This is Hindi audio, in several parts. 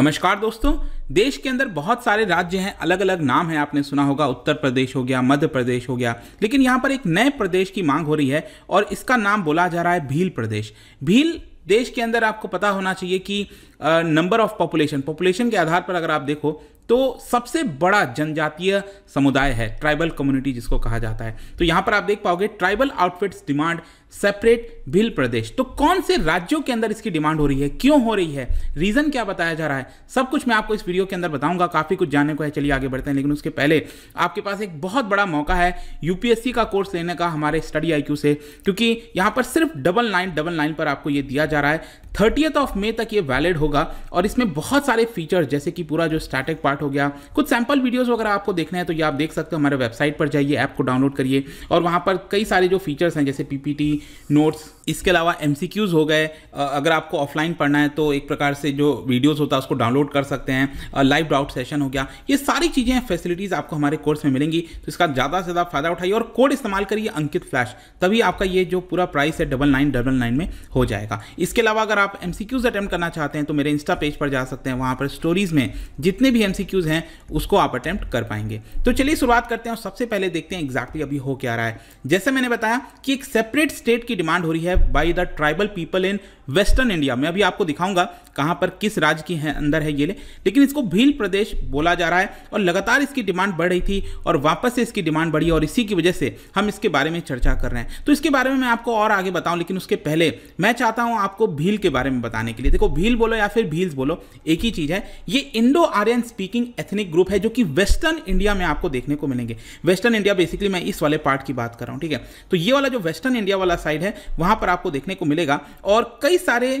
नमस्कार दोस्तों देश के अंदर बहुत सारे राज्य हैं अलग अलग नाम है आपने सुना होगा उत्तर प्रदेश हो गया मध्य प्रदेश हो गया लेकिन यहाँ पर एक नए प्रदेश की मांग हो रही है और इसका नाम बोला जा रहा है भील प्रदेश भील देश के अंदर आपको पता होना चाहिए कि नंबर ऑफ पॉपुलेशन पॉपुलेशन के आधार पर अगर आप देखो तो सबसे बड़ा जनजातीय समुदाय है ट्राइबल कम्युनिटी जिसको कहा जाता है तो यहाँ पर आप देख पाओगे tribal outfits demand separate Bhil Pradesh तो कौन से राज्यों के अंदर इसकी डिमांड हो रही है क्यों हो रही है रीज़न क्या बताया जा रहा है सब कुछ मैं आपको इस वीडियो के अंदर बताऊंगा काफ़ी कुछ जानने को है चलिए आगे बढ़ते हैं लेकिन उसके पहले आपके पास एक बहुत बड़ा मौका है यूपीएससी का कोर्स लेने का हमारे स्टडी आई से क्योंकि यहाँ पर सिर्फ डबल नाइन डबल नाइन पर आपको यह दिया जा रहा है थर्टीथ ऑफ मे तक ये वैलिड होगा और इसमें बहुत सारे फीचर्स जैसे कि पूरा जो स्टैटिक पार्ट हो गया कुछ सैम्पल वीडियोज़ वगैरह आपको देखना है तो ये आप देख सकते हो हमारे वेबसाइट पर जाइए ऐप को डाउनलोड करिए और वहाँ पर कई सारे जो फीचर्स हैं जैसे पीपीटी notes इसके अलावा एम हो गए अगर आपको ऑफलाइन पढ़ना है तो एक प्रकार से जो वीडियोज़ होता है उसको डाउनलोड कर सकते हैं लाइव डाउट सेशन हो गया ये सारी चीज़ें फैसिलिटीज़ आपको हमारे कोर्स में मिलेंगी तो इसका ज़्यादा से ज़्यादा फ़ायदा उठाइए और कोड इस्तेमाल करिए अंकित फ्लैश तभी आपका ये जो पूरा प्राइस है डबल नाइन डबल नाइन में हो जाएगा इसके अलावा अगर आप एम अटैम्प्ट करना चाहते हैं तो मेरे इंस्टा पेज पर जा सकते हैं वहाँ पर स्टोरीज़ में जितने भी एम हैं उसको आप अटैम्प्ट कर पाएंगे तो चलिए शुरुआत करते हैं और सबसे पहले देखते हैं एग्जैक्टली अभी हो क्या रहा है जैसे मैंने बताया कि एक सेपरेट स्टेट की डिमांड हो रही है by the tribal people in western India मैं अभी आपको दिखाऊंगा कहां पर किस राज्य के है, अंदर है ये ले लेकिन इसको भील प्रदेश बोला जा रहा है और लगातार इसकी डिमांड बढ़ रही थी और वापस से इसकी डिमांड बढ़ी और इसी की वजह से हम इसके बारे में चर्चा कर रहे हैं तो इसके बारे में मैं आपको और आगे बताऊं लेकिन उसके पहले मैं चाहता हूं आपको भील के बारे में बताने के लिए देखो भील बोलो या फिर भील्स बोलो एक ही चीज़ है ये Indo Aryan speaking ethnic group है जो कि वेस्टर्न इंडिया में आपको देखने को मिलेंगे वेस्टर्न इंडिया बेसिकली मैं इस वाले पार्ट की बात कर रहा हूँ ठीक है तो ये वाला जो वेस्टर्न इंडिया वाला साइड है वहां पर पर आपको देखने को मिलेगा और कई सारे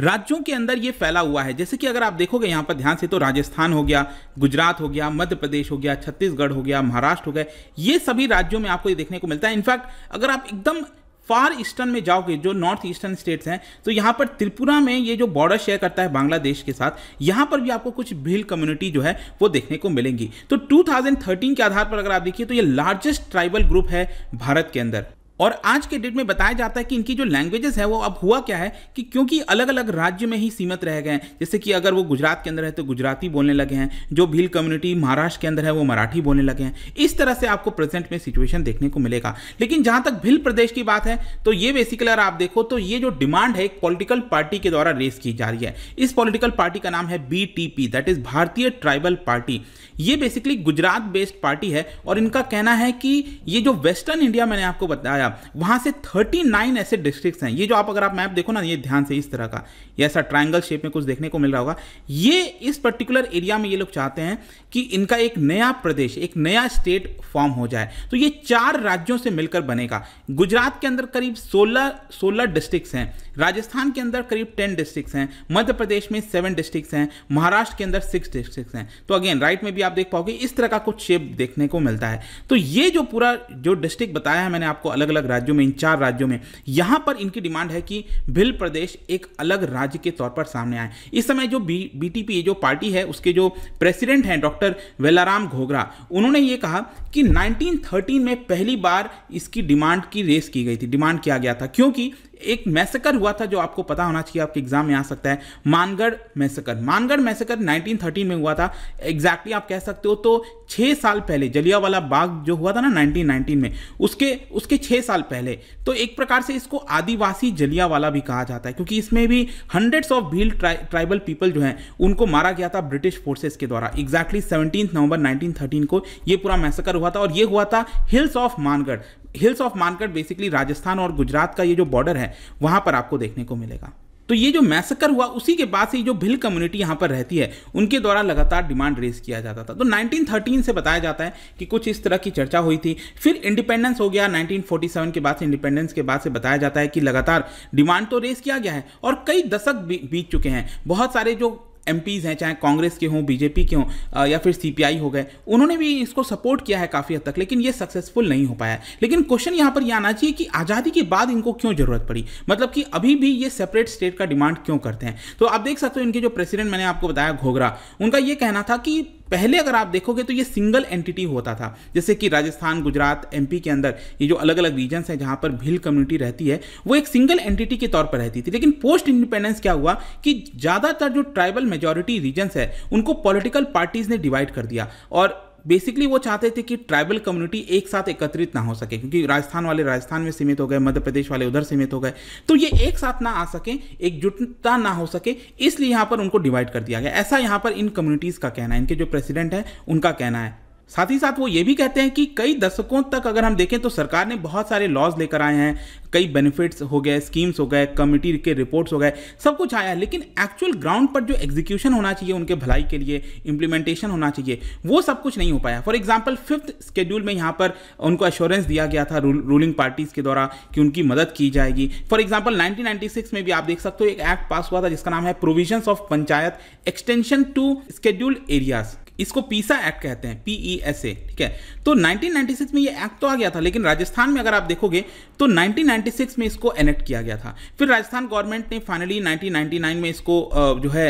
राज्यों के अंदर ये फैला हुआ है जैसे कि अगर आप देखोगे यहाँ पर ध्यान से तो राजस्थान हो गया गुजरात हो गया मध्य प्रदेश हो गया छत्तीसगढ़ हो गया महाराष्ट्र हो गया ये सभी राज्यों में आपको ये देखने को मिलता है इनफैक्ट अगर आप एकदम फार ईस्टर्न में जाओगे जो नॉर्थ ईस्टर्न स्टेट्स हैं तो यहाँ पर त्रिपुरा में ये जो बॉर्डर शेयर करता है बांग्लादेश के साथ यहाँ पर भी आपको कुछ भील कम्युनिटी जो है वो देखने को मिलेंगी तो 2013 के आधार पर अगर आप देखिए तो ये लार्जेस्ट ट्राइबल ग्रुप है भारत के अंदर और आज के डेट में बताया जाता है कि इनकी जो लैंग्वेजेस है वो अब हुआ क्या है कि क्योंकि अलग अलग राज्य में ही सीमित रह गए हैं जैसे कि अगर वो गुजरात के अंदर है तो गुजराती बोलने लगे हैं जो भील कम्युनिटी महाराष्ट्र के अंदर है वो मराठी बोलने लगे हैं इस तरह से आपको प्रेजेंट में सिचुएशन देखने को मिलेगा लेकिन जहां तक भील प्रदेश की बात है तो ये बेसिकली अगर आप देखो तो ये जो डिमांड है एक पॉलिटिकल पार्टी के द्वारा रेस की जा रही है इस पॉलिटिकल पार्टी का नाम है B that is Bharatiya tribal party ये बेसिकली गुजरात बेस्ड पार्टी है और इनका कहना है कि ये जो वेस्टर्न इंडिया मैंने आपको बताया हमारा वहां से 39 ऐसे डिस्ट्रिक्ट्स हैं ये जो आप अगर आप मैप देखो ना ये ध्यान से इस तरह का ये ऐसा ट्रायंगल शेप में कुछ देखने को मिल रहा होगा ये इस पर्टिकुलर एरिया में ये लोग चाहते हैं कि इनका एक नया प्रदेश एक नया स्टेट फॉर्म हो जाए तो ये चार राज्यों से मिलकर बनेगा गुजरात के अंदर करीब सोलह सोलह डिस्ट्रिक्ट हैं राजस्थान के अंदर करीब टेन डिस्ट्रिक्ट हैं मध्य प्रदेश में सेवन डिस्ट्रिक्ट हैं महाराष्ट्र के अंदर सिक्स डिस्ट्रिक्ट हैं तो अगेन राइट में भी आप देख पाओगे इस तरह का कुछ शेप देखने को मिलता है तो ये जो पूरा जो डिस्ट्रिक्ट बताया है मैंने आपको अलग अलग राज्यों में इन चार राज्यों में यहां पर इनकी डिमांड है कि भिल प्रदेश एक अलग राज्य के तौर पर सामने आए इस समय जो बी बीटीपी जो पार्टी है उसके जो प्रेसिडेंट हैं डॉक्टर वेलाराम घोघरा उन्होंने ये कहा कि 1913 में पहली बार इसकी डिमांड की रेस की गई थी डिमांड किया गया था क्योंकि एक मैसेकर हुआ था जो आपको पता होना चाहिए आपके एग्जाम में आ सकता है मानगढ़ मैसेकर मानगढ़ मैसेकर 1913 में हुआ था एग्जैक्टली आप कह सकते हो तो छः साल पहले जलियावाला बाग जो हुआ था ना 1919 में उसके उसके छः साल पहले तो एक प्रकार से इसको आदिवासी जलियावाला भी कहा जाता है क्योंकि इसमें भी हंड्रेड्स ऑफ भील ट्रा, ट्राइबल पीपल जो हैं उनको मारा गया था ब्रिटिश फोर्सेस के द्वारा एग्जैक्टली सेवनटीन नवंबर नाइनटीन को ये पूरा मैसेकर हुआ था और ये हुआ था hills of Mangarh hills of Mangarh basically Rajasthan और गुजरात का ये जो बॉर्डर है वहां पर आपको देखने को मिलेगा तो ये जो मैसकर हुआ उसी के बाद से जो भिल कम्युनिटी यहाँ पर रहती है उनके द्वारा लगातार डिमांड रेज किया जाता था तो 1913 से बताया जाता है कि कुछ इस तरह की चर्चा हुई थी फिर इंडिपेंडेंस हो गया 1947 के बाद से इंडिपेंडेंस के बाद से बताया जाता है कि लगातार डिमांड तो रेज किया गया है और कई दशक बीत चुके हैं बहुत सारे जो एम हैं चाहे कांग्रेस के हों बीजेपी के हों या फिर सी हो गए उन्होंने भी इसको सपोर्ट किया है काफ़ी हद तक लेकिन ये सक्सेसफुल नहीं हो पाया लेकिन क्वेश्चन यहाँ पर यह आना चाहिए कि आज़ादी के बाद इनको क्यों ज़रूरत पड़ी मतलब कि अभी भी ये सेपरेट स्टेट का डिमांड क्यों करते हैं तो आप देख सकते हो इनके जो प्रेसिडेंट मैंने आपको बताया घोगरा उनका ये कहना था कि पहले अगर आप देखोगे तो ये सिंगल एंटिटी होता था जैसे कि राजस्थान गुजरात एमपी के अंदर ये जो अलग अलग रीजन्स हैं जहाँ पर भील कम्युनिटी रहती है वो एक सिंगल एंटिटी के तौर पर रहती थी लेकिन पोस्ट इंडिपेंडेंस क्या हुआ कि ज़्यादातर जो ट्राइबल मेजोरिटी रीजन्स है उनको पॉलिटिकल पार्टीज़ ने डिवाइड कर दिया और बेसिकली वो चाहते थे कि ट्राइबल कम्युनिटी एक साथ एकत्रित ना हो सके क्योंकि राजस्थान वाले राजस्थान में सीमित हो गए मध्य प्रदेश वाले उधर सीमित हो गए तो ये एक साथ ना आ सके एकजुटता ना हो सके इसलिए यहाँ पर उनको डिवाइड कर दिया गया ऐसा यहाँ पर इन कम्युनिटीज़ का कहना है इनके जो प्रेसिडेंट हैं उनका कहना है साथ ही साथ वो ये भी कहते हैं कि कई दशकों तक अगर हम देखें तो सरकार ने बहुत सारे लॉज लेकर आए हैं कई बेनिफिट्स हो गए स्कीम्स हो गए कमिटी के रिपोर्ट्स हो गए सब कुछ आया है लेकिन एक्चुअल ग्राउंड पर जो एग्जीक्यूशन होना चाहिए उनके भलाई के लिए इम्प्लीमेंटेशन होना चाहिए वो सब कुछ नहीं हो पाया फॉर एग्जाम्पल फिफ्थ स्केड्यूल में यहाँ पर उनको अश्योरेंस दिया गया था रूल, रूलिंग पार्टीज के द्वारा कि उनकी मदद की जाएगी फॉर एग्जाम्पल नाइनटीन में भी आप देख सकते हो एक एक्ट पास हुआ था जिसका नाम है provision of panchayat extension to scheduled areas इसको पीसा एक्ट कहते हैं पी ई एस ए ठीक है तो 1996 में ये एक्ट तो आ गया था लेकिन राजस्थान में अगर आप देखोगे तो 1996 में इसको एनेक्ट किया गया था फिर राजस्थान गवर्नमेंट ने फाइनली 1999 में इसको जो है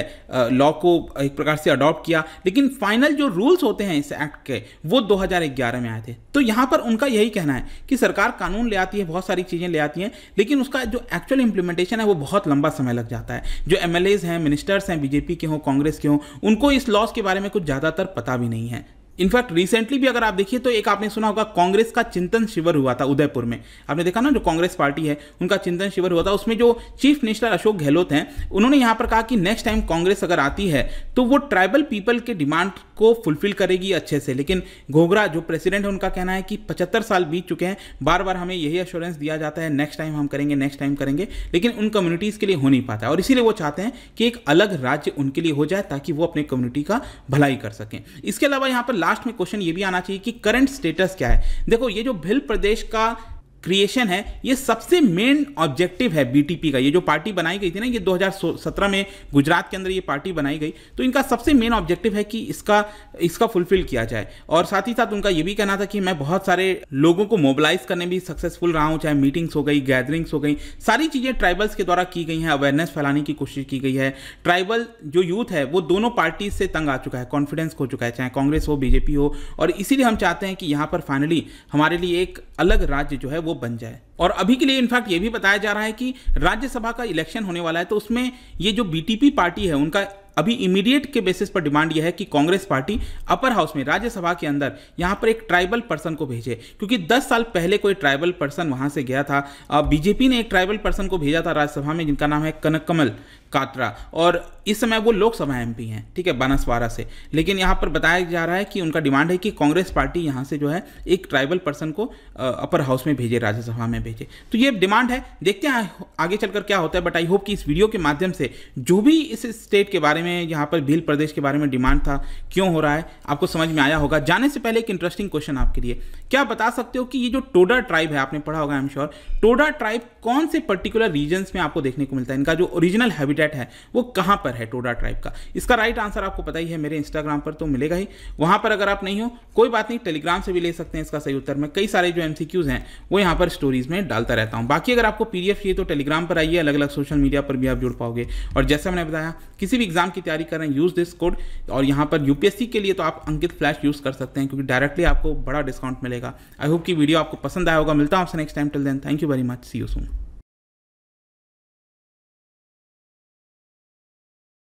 लॉ को एक प्रकार से अडॉप्ट किया लेकिन फाइनल जो रूल्स होते हैं इस एक्ट के वो 2011 में आए थे तो यहाँ पर उनका यही कहना है कि सरकार कानून ले आती है बहुत सारी चीज़ें ले आती हैं लेकिन उसका जो एक्चुअल इंप्लीमेंटेशन है वो बहुत लंबा समय लग जाता है जो एम हैं मिनिस्टर्स हैं बीजेपी के हों कांग्रेस के हों उनको इस लॉस के बारे में कुछ ज़्यादा ज़्यादातर पता भी नहीं है इनफैक्ट रिसेंटली भी अगर आप देखिए तो एक आपने सुना होगा कांग्रेस का चिंतन शिविर हुआ था उदयपुर में आपने देखा ना जो कांग्रेस पार्टी है उनका चिंतन शिविर हुआ था उसमें जो चीफ मिनिस्टर अशोक गहलोत हैं उन्होंने यहां पर कहा कि नेक्स्ट टाइम कांग्रेस अगर आती है तो वो ट्राइबल पीपल के डिमांड को फुलफिल करेगी अच्छे से लेकिन घोघरा जो प्रेसिडेंट है उनका कहना है कि पचहत्तर साल बीत चुके हैं बार बार हमें यही अश्योरेंस दिया जाता है नेक्स्ट टाइम हम करेंगे नेक्स्ट टाइम करेंगे लेकिन उन कम्युनिटीज़ के लिए हो नहीं पाता और इसीलिए वो चाहते हैं कि एक अलग राज्य उनके लिए हो जाए ताकि वो अपने कम्युनिटी का भलाई कर सकें इसके अलावा यहाँ पर लास्ट में क्वेश्चन ये भी आना चाहिए कि करंट स्टेटस क्या है देखो ये जो भिल प्रदेश का क्रिएशन है ये सबसे मेन ऑब्जेक्टिव है बीटीपी का ये जो पार्टी बनाई गई थी ना ये 2017 में गुजरात के अंदर ये पार्टी बनाई गई तो इनका सबसे मेन ऑब्जेक्टिव है कि इसका इसका फुलफिल किया जाए और साथ ही साथ उनका ये भी कहना था कि मैं बहुत सारे लोगों को मोबिलाइज करने में सक्सेसफुल रहा हूँ चाहे मीटिंग्स हो गई गैदरिंग्स हो गई सारी चीज़ें ट्राइबल्स के द्वारा की गई हैं अवेयरनेस फैलाने की कोशिश की गई है ट्राइबल जो यूथ है वो दोनों पार्टीज से तंग आ चुका है कॉन्फिडेंस खो चुका है चाहे कांग्रेस हो बीजेपी हो और इसीलिए हम चाहते हैं कि यहाँ पर फाइनली हमारे लिए एक अलग राज्य जो है वो बन जाए और अभी के लिए इनफैक्ट ये भी बताया जा रहा है कि राज्यसभा का इलेक्शन होने वाला है तो उसमें ये जो बीटीपी पार्टी है उनका अभी इमीडिएट के बेसिस पर डिमांड यह है कि कांग्रेस पार्टी अपर हाउस में राज्यसभा के अंदर यहां पर एक ट्राइबल पर्सन को भेजे क्योंकि 10 साल पहले कोई ट्राइबल पर्सन वहां से गया था बीजेपी ने एक ट्राइबल पर्सन को भेजा था राज्यसभा में जिनका नाम है कनक कमल कात्रा और इस समय वो लोकसभा एम हैं ठीक है बनसवारा से लेकिन यहाँ पर बताया जा रहा है कि उनका डिमांड है कि कांग्रेस पार्टी यहाँ से जो है एक ट्राइबल पर्सन को अपर हाउस में भेजे राज्यसभा में भेजे तो ये डिमांड है देखते हैं आगे चलकर क्या होता है बट आई होप कि इस वीडियो के माध्यम से जो भी इस स्टेट के बारे में में यहाँ पर भील प्रदेश के बारे में डिमांड था क्यों हो रहा है आपको समझ में आया होगा जाने से पहले एक इंटरेस्टिंग क्वेश्चन आपके लिए क्या बता सकते हो कि ये जो टोडा ट्राइब है आपने पढ़ा होगा I am sure Toda tribe कौन से पर्टिकुलर रीजन में आपको देखने को मिलता है इनका जो ओरिजिनल हैबिटेट है वो कहाँ पर है टोडा ट्राइब का इसका राइट आंसर आपको पता ही है मेरे इंस्टाग्राम पर तो मिलेगा ही वहाँ पर अगर आप नहीं हो कोई बात नहीं टेलीग्राम से भी ले सकते हैं इसका सही उत्तर में कई सारे जो एम हैं वो यहाँ पर स्टोरीज में डालता रहता हूँ बाकी अगर आपको पीडीएफ चाहिए तो टेलीग्राम पर आइए अलग अलग सोशल मीडिया पर भी आप जुड़ पाओगे और जैसा मैंने बताया किसी भी एग्जाम की तैयारी कर रहे हैं यूज़ दिस कोड और यहाँ पर यूपीएससी के लिए तो आप अंकित फ्लैश यूज़ कर सकते हैं क्योंकि डायरेक्टली आपको बड़ा डिस्काउंट मिलेगा आई होप कि वीडियो आपको पसंद आया होगा मिलता हूँ आपसे next time till then thank you very much see you soon